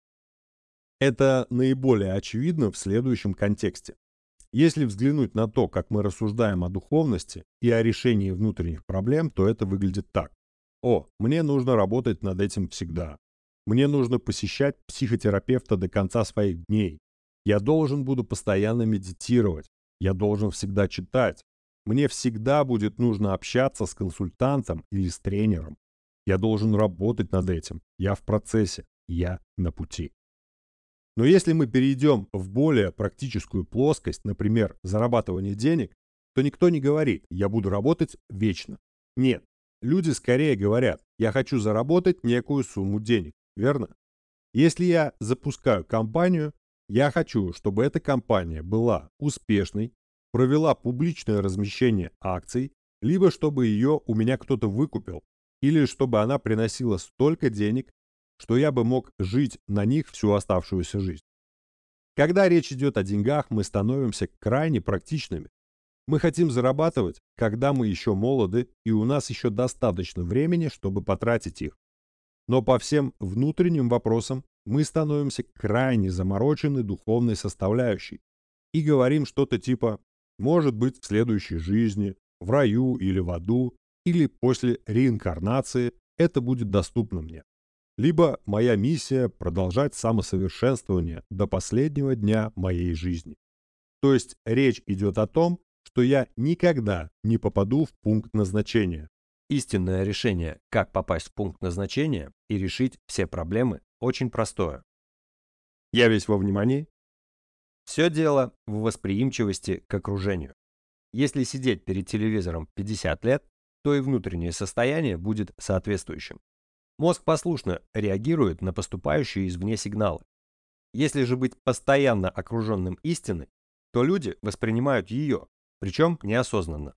Это наиболее очевидно в следующем контексте. Если взглянуть на то, как мы рассуждаем о духовности и о решении внутренних проблем, то это выглядит так. О, мне нужно работать над этим всегда. Мне нужно посещать психотерапевта до конца своих дней. Я должен буду постоянно медитировать. Я должен всегда читать. Мне всегда будет нужно общаться с консультантом или с тренером. Я должен работать над этим. Я в процессе. Я на пути. Но если мы перейдем в более практическую плоскость, например, зарабатывание денег, то никто не говорит «я буду работать вечно». Нет, люди скорее говорят «я хочу заработать некую сумму денег», верно? Если я запускаю компанию, я хочу, чтобы эта компания была успешной, провела публичное размещение акций, либо чтобы ее у меня кто-то выкупил или чтобы она приносила столько денег, что я бы мог жить на них всю оставшуюся жизнь. Когда речь идет о деньгах, мы становимся крайне практичными. Мы хотим зарабатывать, когда мы еще молоды, и у нас еще достаточно времени, чтобы потратить их. Но по всем внутренним вопросам мы становимся крайне заморочены духовной составляющей и говорим что-то типа «может быть в следующей жизни», «в раю» или «в аду», или после реинкарнации это будет доступно мне. Либо моя миссия – продолжать самосовершенствование до последнего дня моей жизни. То есть речь идет о том, что я никогда не попаду в пункт назначения. Истинное решение, как попасть в пункт назначения и решить все проблемы, очень простое. Я весь во внимании. Все дело в восприимчивости к окружению. Если сидеть перед телевизором 50 лет, то и внутреннее состояние будет соответствующим. Мозг послушно реагирует на поступающие извне сигналы. Если же быть постоянно окруженным истиной, то люди воспринимают ее, причем неосознанно.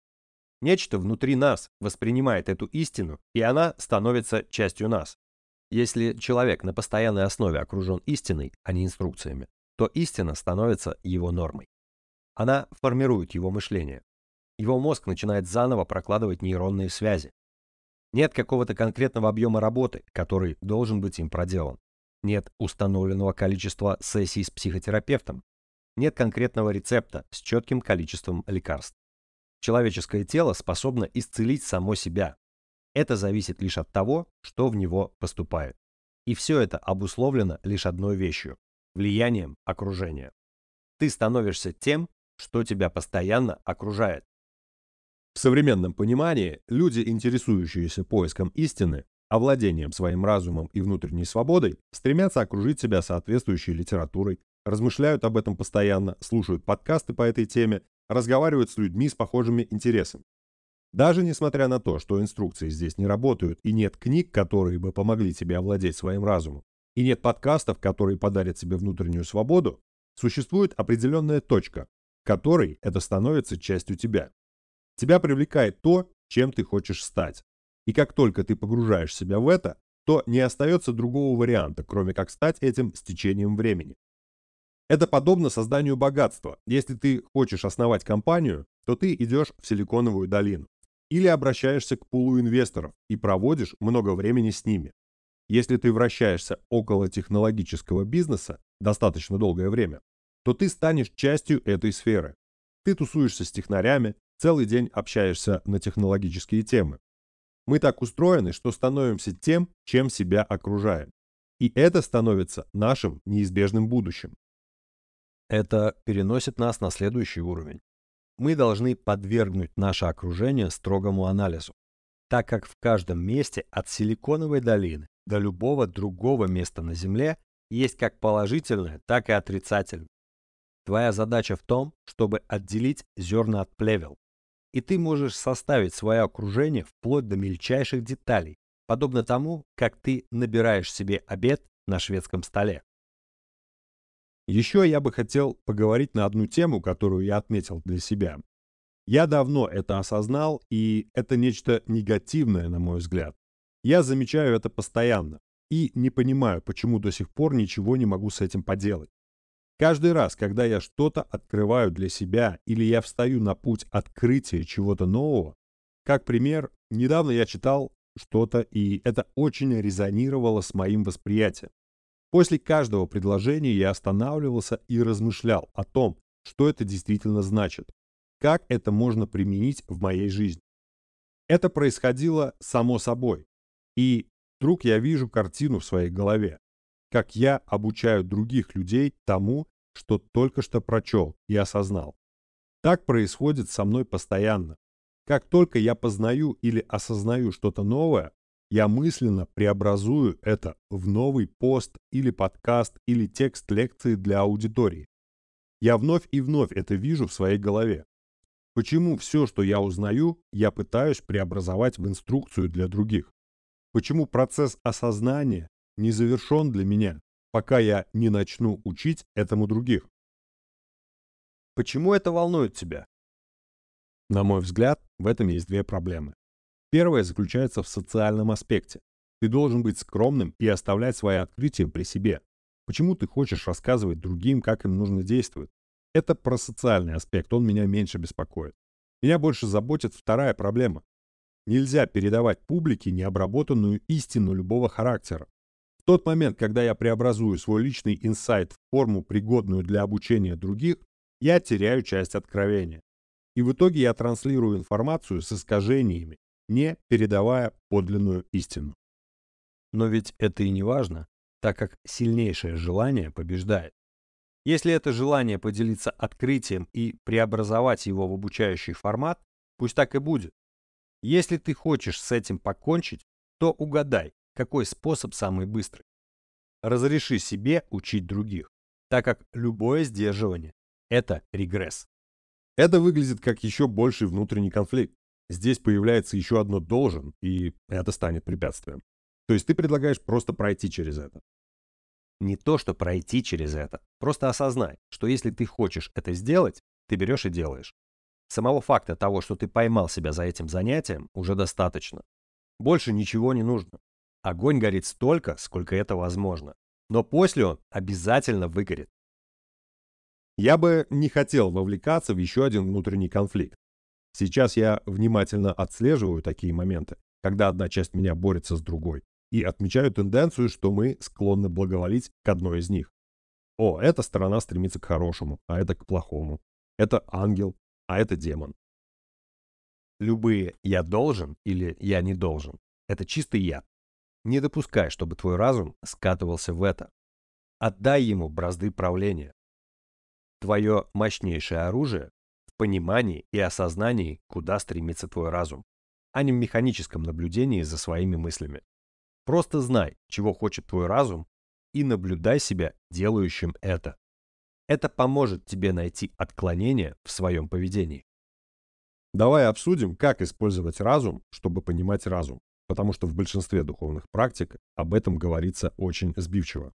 Нечто внутри нас воспринимает эту истину, и она становится частью нас. Если человек на постоянной основе окружен истиной, а не инструкциями, то истина становится его нормой. Она формирует его мышление, его мозг начинает заново прокладывать нейронные связи. Нет какого-то конкретного объема работы, который должен быть им проделан. Нет установленного количества сессий с психотерапевтом. Нет конкретного рецепта с четким количеством лекарств. Человеческое тело способно исцелить само себя. Это зависит лишь от того, что в него поступает. И все это обусловлено лишь одной вещью – влиянием окружения. Ты становишься тем, что тебя постоянно окружает. В современном понимании люди, интересующиеся поиском истины, овладением своим разумом и внутренней свободой, стремятся окружить себя соответствующей литературой, размышляют об этом постоянно, слушают подкасты по этой теме, разговаривают с людьми с похожими интересами. Даже несмотря на то, что инструкции здесь не работают и нет книг, которые бы помогли тебе овладеть своим разумом, и нет подкастов, которые подарят тебе внутреннюю свободу, существует определенная точка, которой это становится частью тебя. Тебя привлекает то, чем ты хочешь стать. И как только ты погружаешь себя в это, то не остается другого варианта, кроме как стать этим с течением времени. Это подобно созданию богатства. Если ты хочешь основать компанию, то ты идешь в Силиконовую долину. Или обращаешься к пулу инвесторов и проводишь много времени с ними. Если ты вращаешься около технологического бизнеса достаточно долгое время, то ты станешь частью этой сферы. Ты тусуешься с технарями, целый день общаешься на технологические темы. Мы так устроены, что становимся тем, чем себя окружаем. И это становится нашим неизбежным будущим. Это переносит нас на следующий уровень. Мы должны подвергнуть наше окружение строгому анализу, так как в каждом месте от Силиконовой долины до любого другого места на Земле есть как положительное, так и отрицательное. Твоя задача в том, чтобы отделить зерна от плевел, и ты можешь составить свое окружение вплоть до мельчайших деталей, подобно тому, как ты набираешь себе обед на шведском столе. Еще я бы хотел поговорить на одну тему, которую я отметил для себя. Я давно это осознал, и это нечто негативное, на мой взгляд. Я замечаю это постоянно и не понимаю, почему до сих пор ничего не могу с этим поделать. Каждый раз, когда я что-то открываю для себя или я встаю на путь открытия чего-то нового, как пример, недавно я читал что-то, и это очень резонировало с моим восприятием. После каждого предложения я останавливался и размышлял о том, что это действительно значит, как это можно применить в моей жизни. Это происходило само собой, и вдруг я вижу картину в своей голове как я обучаю других людей тому, что только что прочел и осознал. Так происходит со мной постоянно. Как только я познаю или осознаю что-то новое, я мысленно преобразую это в новый пост или подкаст или текст лекции для аудитории. Я вновь и вновь это вижу в своей голове. Почему все, что я узнаю, я пытаюсь преобразовать в инструкцию для других? Почему процесс осознания не завершен для меня, пока я не начну учить этому других. Почему это волнует тебя? На мой взгляд, в этом есть две проблемы. Первая заключается в социальном аспекте. Ты должен быть скромным и оставлять свои открытия при себе. Почему ты хочешь рассказывать другим, как им нужно действовать? Это про социальный аспект, он меня меньше беспокоит. Меня больше заботит вторая проблема. Нельзя передавать публике необработанную истину любого характера тот момент, когда я преобразую свой личный инсайт в форму, пригодную для обучения других, я теряю часть откровения. И в итоге я транслирую информацию с искажениями, не передавая подлинную истину. Но ведь это и не важно, так как сильнейшее желание побеждает. Если это желание поделиться открытием и преобразовать его в обучающий формат, пусть так и будет. Если ты хочешь с этим покончить, то угадай, какой способ самый быстрый. Разреши себе учить других, так как любое сдерживание – это регресс. Это выглядит как еще больший внутренний конфликт. Здесь появляется еще одно «должен», и это станет препятствием. То есть ты предлагаешь просто пройти через это. Не то, что пройти через это. Просто осознай, что если ты хочешь это сделать, ты берешь и делаешь. Самого факта того, что ты поймал себя за этим занятием, уже достаточно. Больше ничего не нужно. Огонь горит столько, сколько это возможно. Но после он обязательно выгорит. Я бы не хотел вовлекаться в еще один внутренний конфликт. Сейчас я внимательно отслеживаю такие моменты, когда одна часть меня борется с другой, и отмечаю тенденцию, что мы склонны благоволить к одной из них. О, эта сторона стремится к хорошему, а это к плохому. Это ангел, а это демон. Любые «я должен» или «я не должен» — это чистый яд, не допускай, чтобы твой разум скатывался в это. Отдай ему бразды правления. Твое мощнейшее оружие в понимании и осознании, куда стремится твой разум, а не в механическом наблюдении за своими мыслями. Просто знай, чего хочет твой разум, и наблюдай себя делающим это. Это поможет тебе найти отклонение в своем поведении. Давай обсудим, как использовать разум, чтобы понимать разум потому что в большинстве духовных практик об этом говорится очень сбивчиво.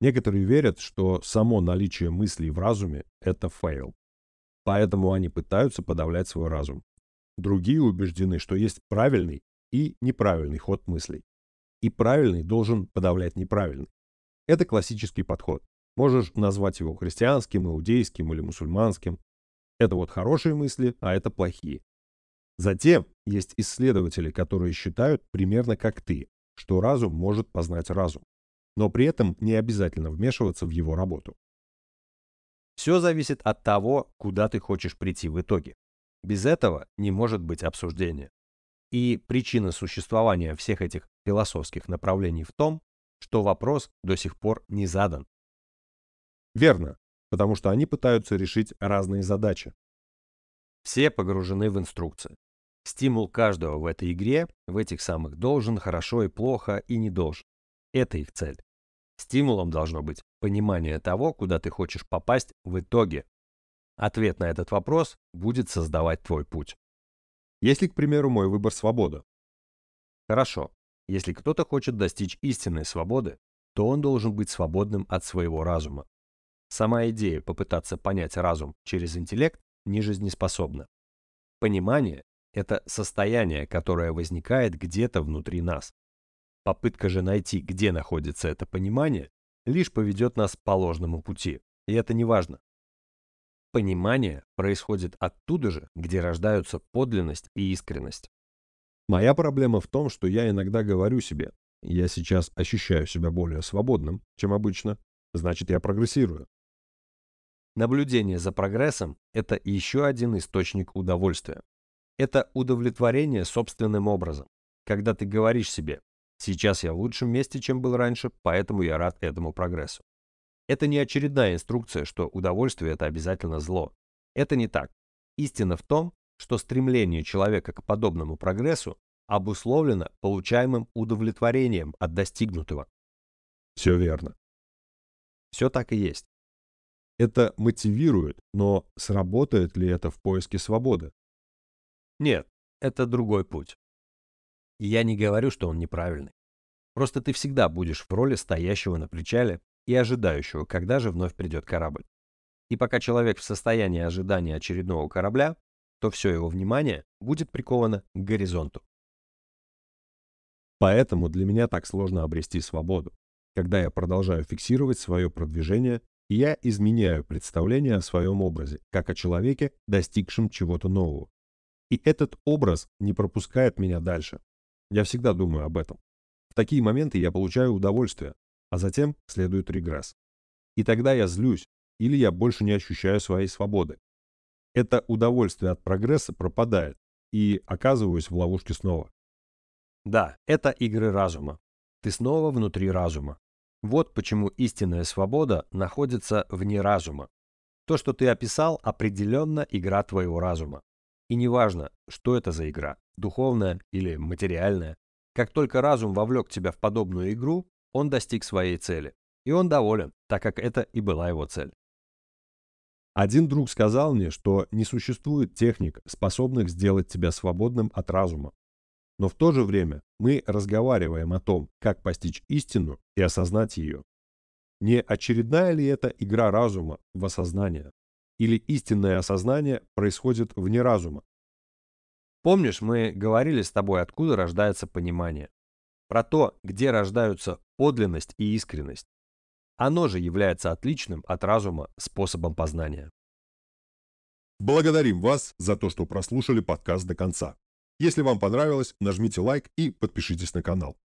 Некоторые верят, что само наличие мыслей в разуме – это фейл. Поэтому они пытаются подавлять свой разум. Другие убеждены, что есть правильный и неправильный ход мыслей. И правильный должен подавлять неправильный. Это классический подход. Можешь назвать его христианским, иудейским или мусульманским. Это вот хорошие мысли, а это плохие. Затем есть исследователи, которые считают примерно как ты, что разум может познать разум, но при этом не обязательно вмешиваться в его работу. Все зависит от того, куда ты хочешь прийти в итоге. Без этого не может быть обсуждения. И причина существования всех этих философских направлений в том, что вопрос до сих пор не задан. Верно, потому что они пытаются решить разные задачи, все погружены в инструкции. Стимул каждого в этой игре, в этих самых должен, хорошо и плохо, и не должен. Это их цель. Стимулом должно быть понимание того, куда ты хочешь попасть в итоге. Ответ на этот вопрос будет создавать твой путь. Если, к примеру, мой выбор свобода. Хорошо. Если кто-то хочет достичь истинной свободы, то он должен быть свободным от своего разума. Сама идея попытаться понять разум через интеллект нежизнеспособна. Понимание – это состояние, которое возникает где-то внутри нас. Попытка же найти, где находится это понимание, лишь поведет нас по ложному пути, и это не важно. Понимание происходит оттуда же, где рождаются подлинность и искренность. Моя проблема в том, что я иногда говорю себе, я сейчас ощущаю себя более свободным, чем обычно, значит я прогрессирую. Наблюдение за прогрессом – это еще один источник удовольствия. Это удовлетворение собственным образом, когда ты говоришь себе «сейчас я в лучшем месте, чем был раньше, поэтому я рад этому прогрессу». Это не очередная инструкция, что удовольствие – это обязательно зло. Это не так. Истина в том, что стремление человека к подобному прогрессу обусловлено получаемым удовлетворением от достигнутого. Все верно. Все так и есть. Это мотивирует, но сработает ли это в поиске свободы? Нет, это другой путь. И я не говорю, что он неправильный. Просто ты всегда будешь в роли стоящего на причале и ожидающего, когда же вновь придет корабль. И пока человек в состоянии ожидания очередного корабля, то все его внимание будет приковано к горизонту. Поэтому для меня так сложно обрести свободу, когда я продолжаю фиксировать свое продвижение я изменяю представление о своем образе, как о человеке, достигшем чего-то нового. И этот образ не пропускает меня дальше. Я всегда думаю об этом. В такие моменты я получаю удовольствие, а затем следует регресс. И тогда я злюсь, или я больше не ощущаю своей свободы. Это удовольствие от прогресса пропадает, и оказываюсь в ловушке снова. Да, это игры разума. Ты снова внутри разума, вот почему истинная свобода находится вне разума. То, что ты описал, определенно игра твоего разума. И неважно, что это за игра, духовная или материальная. Как только разум вовлек тебя в подобную игру, он достиг своей цели. И он доволен, так как это и была его цель. Один друг сказал мне, что не существует техник, способных сделать тебя свободным от разума. Но в то же время мы разговариваем о том, как постичь истину и осознать ее. Не очередная ли это игра разума в осознание? Или истинное осознание происходит вне разума? Помнишь, мы говорили с тобой, откуда рождается понимание? Про то, где рождаются подлинность и искренность. Оно же является отличным от разума способом познания. Благодарим вас за то, что прослушали подкаст до конца. Если вам понравилось, нажмите лайк и подпишитесь на канал.